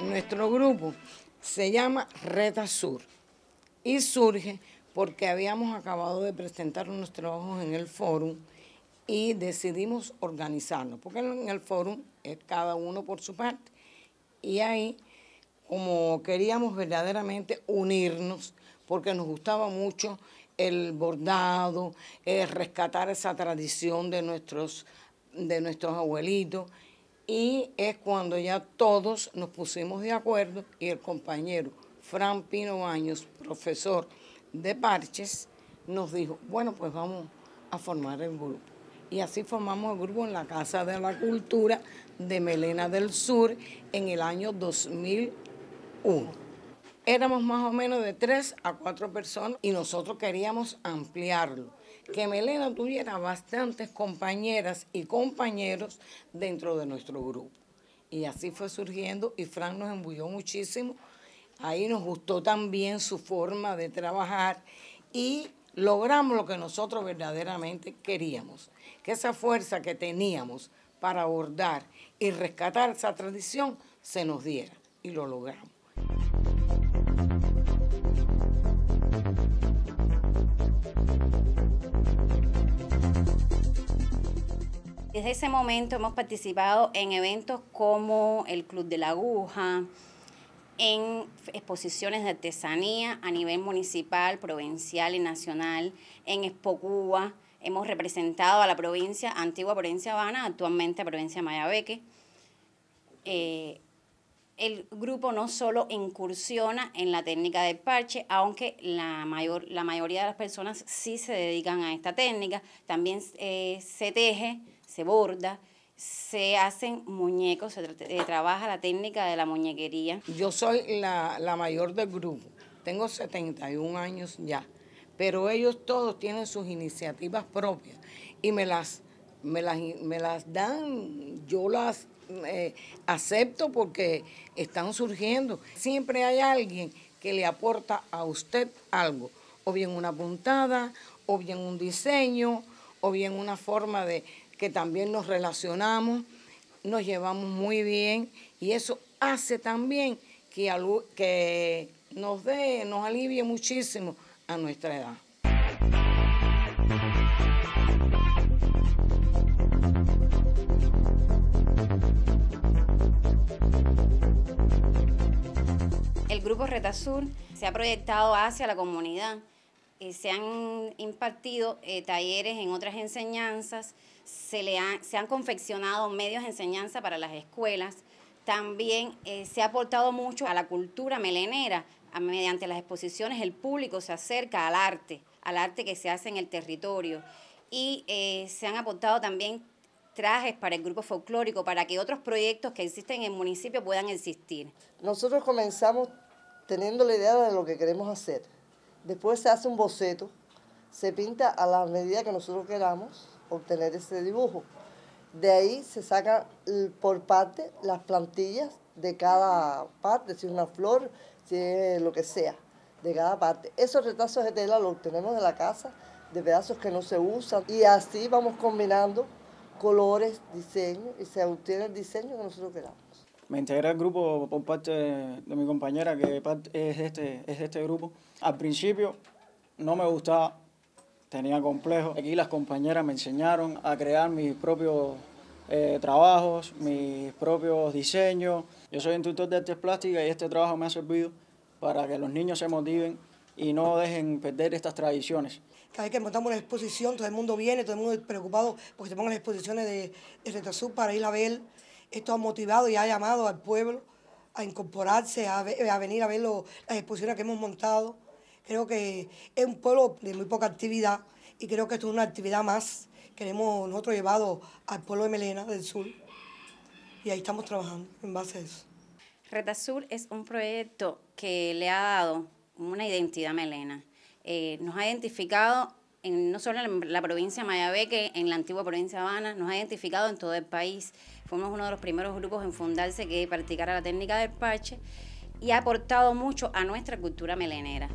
Nuestro grupo se llama Reta Sur y surge porque habíamos acabado de presentar unos trabajos en el fórum y decidimos organizarnos, porque en el fórum es cada uno por su parte y ahí como queríamos verdaderamente unirnos porque nos gustaba mucho el bordado, eh, rescatar esa tradición de nuestros, de nuestros abuelitos. Y es cuando ya todos nos pusimos de acuerdo y el compañero Fran Pino Baños, profesor de Parches, nos dijo, bueno, pues vamos a formar el grupo. Y así formamos el grupo en la Casa de la Cultura de Melena del Sur en el año 2001 éramos más o menos de tres a cuatro personas y nosotros queríamos ampliarlo. Que Melena tuviera bastantes compañeras y compañeros dentro de nuestro grupo. Y así fue surgiendo y Frank nos embulló muchísimo. Ahí nos gustó también su forma de trabajar y logramos lo que nosotros verdaderamente queríamos, que esa fuerza que teníamos para abordar y rescatar esa tradición se nos diera y lo logramos. Desde ese momento hemos participado en eventos como el Club de la Aguja, en exposiciones de artesanía a nivel municipal, provincial y nacional, en Expo Hemos representado a la provincia, antigua provincia Habana, actualmente provincia Mayabeque. Eh, el grupo no solo incursiona en la técnica de parche, aunque la, mayor, la mayoría de las personas sí se dedican a esta técnica, también eh, se teje, se borda, se hacen muñecos, se eh, trabaja la técnica de la muñequería. Yo soy la, la mayor del grupo, tengo 71 años ya, pero ellos todos tienen sus iniciativas propias y me las me las, me las dan, yo las eh, acepto porque están surgiendo. Siempre hay alguien que le aporta a usted algo, o bien una puntada, o bien un diseño, o bien una forma de que también nos relacionamos, nos llevamos muy bien y eso hace también que, que nos dé, nos alivie muchísimo a nuestra edad. grupo Retasur se ha proyectado hacia la comunidad. Eh, se han impartido eh, talleres en otras enseñanzas, se, le se han confeccionado medios de enseñanza para las escuelas. También eh, se ha aportado mucho a la cultura melenera. A, mediante las exposiciones el público se acerca al arte, al arte que se hace en el territorio. Y se han aportado también trajes para el grupo folclórico, para que otros proyectos que existen en el municipio puedan existir. Nosotros comenzamos teniendo la idea de lo que queremos hacer. Después se hace un boceto, se pinta a la medida que nosotros queramos obtener ese dibujo. De ahí se sacan por parte las plantillas de cada parte, si es una flor, si es lo que sea, de cada parte. Esos retazos de tela los obtenemos de la casa, de pedazos que no se usan, y así vamos combinando colores, diseño, y se obtiene el diseño que nosotros queramos me integré al grupo por parte de mi compañera, que es este, es este grupo. Al principio no me gustaba, tenía complejo. Aquí las compañeras me enseñaron a crear mis propios eh, trabajos, mis propios diseños. Yo soy instructor de artes plásticas y este trabajo me ha servido para que los niños se motiven y no dejen perder estas tradiciones. Cada vez que montamos una exposición, todo el mundo viene, todo el mundo es preocupado porque se pongan las exposiciones de, de para ir a ver esto ha motivado y ha llamado al pueblo a incorporarse, a, a venir a ver las exposiciones que hemos montado. Creo que es un pueblo de muy poca actividad y creo que esto es una actividad más que hemos nosotros llevado al pueblo de Melena del Sur y ahí estamos trabajando en base a eso. Reta Sur es un proyecto que le ha dado una identidad a Melena. Eh, nos ha identificado no solo en la provincia de Mayabeque, en la antigua provincia de Habana, nos ha identificado en todo el país. Fuimos uno de los primeros grupos en fundarse que practicara la técnica del parche y ha aportado mucho a nuestra cultura melenera.